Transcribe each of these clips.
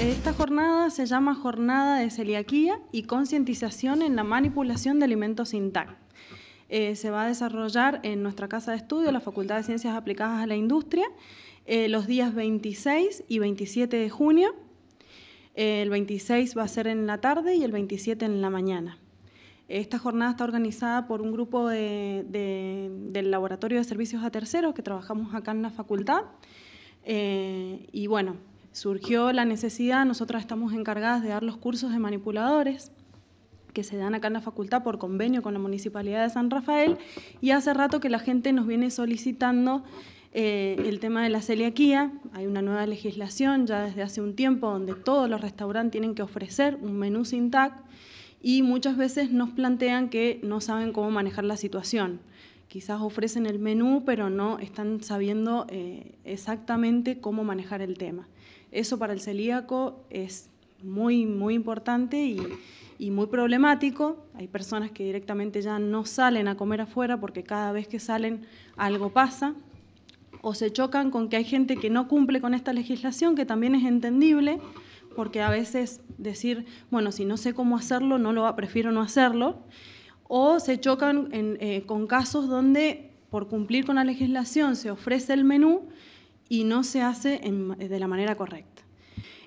Esta jornada se llama Jornada de Celiaquía y Concientización en la Manipulación de Alimentos intactos eh, se va a desarrollar en nuestra casa de estudio, la Facultad de Ciencias Aplicadas a la Industria, eh, los días 26 y 27 de junio. Eh, el 26 va a ser en la tarde y el 27 en la mañana. Esta jornada está organizada por un grupo del Laboratorio de Servicios a Terceros que trabajamos acá en la facultad. y bueno, surgió la necesidad, nosotras estamos encargadas de dar los cursos de manipuladores que se dan acá en la facultad por convenio con la Municipalidad de San Rafael y hace rato que la gente nos viene solicitando eh, el tema de la celiaquía. Hay una nueva legislación ya desde hace un tiempo donde todos los restaurantes tienen que ofrecer un menú sin TAC y muchas veces nos plantean que no saben cómo manejar la situación quizás ofrecen el menú, pero no están sabiendo eh, exactamente cómo manejar el tema. Eso para el celíaco es muy, muy importante y, y, muy problemático. Hay personas que directamente ya no salen a comer afuera porque cada vez que salen algo pasa. O se chocan con que hay gente que no cumple con esta legislación, que también es entendible, porque a veces decir, bueno, si no sé cómo hacerlo, no lo prefiero no hacerlo o se chocan eh, con casos donde por cumplir con la legislación se ofrece el menú y no se hace de la manera correcta.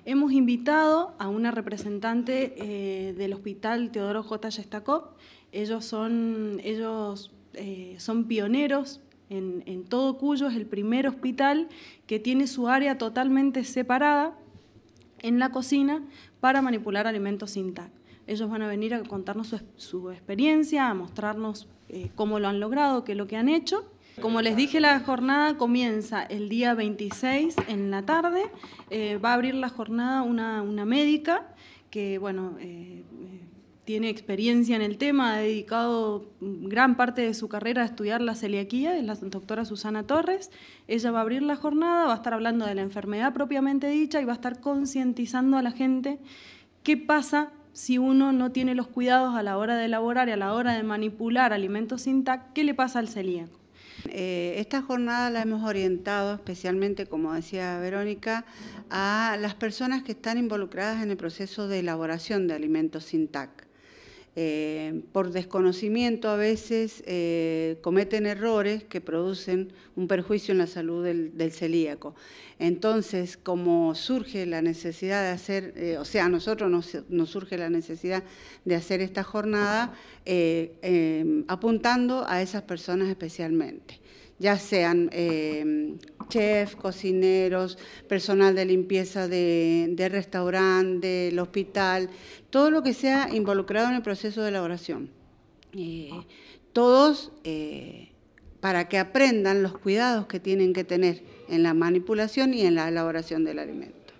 Hemos invitado a una representante eh, del Hospital Teodoro J. Yestacop. Ellos son, ellos, eh, son pioneros en, en todo Cuyo, es el primer hospital que tiene su área totalmente separada en la cocina para manipular alimentos intactos. Ellos van a venir a contarnos su, experiencia, a mostrarnos eh, cómo lo han logrado, qué es lo que han hecho. Como les dije, la jornada comienza el día 26 en la tarde. Eh, va a abrir la jornada una, médica que, bueno, eh, tiene experiencia en el tema, ha dedicado gran parte de su carrera a estudiar la celiaquía, es la doctora Susana Torres. Ella va a abrir la jornada, va a estar hablando de la enfermedad propiamente dicha y va a estar concientizando a la gente qué pasa si uno no tiene los cuidados a la hora de elaborar y a la hora de manipular alimentos sin TAC, ¿qué le pasa al celíaco? Eh, esta jornada la hemos orientado especialmente, como decía Verónica, a las personas que están involucradas en el proceso de elaboración de alimentos sin TAC. Eh, por desconocimiento a veces eh, cometen errores que producen un perjuicio en la salud del, celíaco. Entonces, como surge la necesidad de hacer, eh, o sea, a nosotros nos, surge la necesidad de hacer esta jornada em, apuntando a esas personas especialmente ya sean em, chefs, cocineros, personal de limpieza de, de restaurante, del hospital, todo lo que sea involucrado en el proceso proceso de elaboración, ah. eh, Todos eh, para que aprendan los cuidados que tienen que tener en la manipulación y en la elaboración del alimento.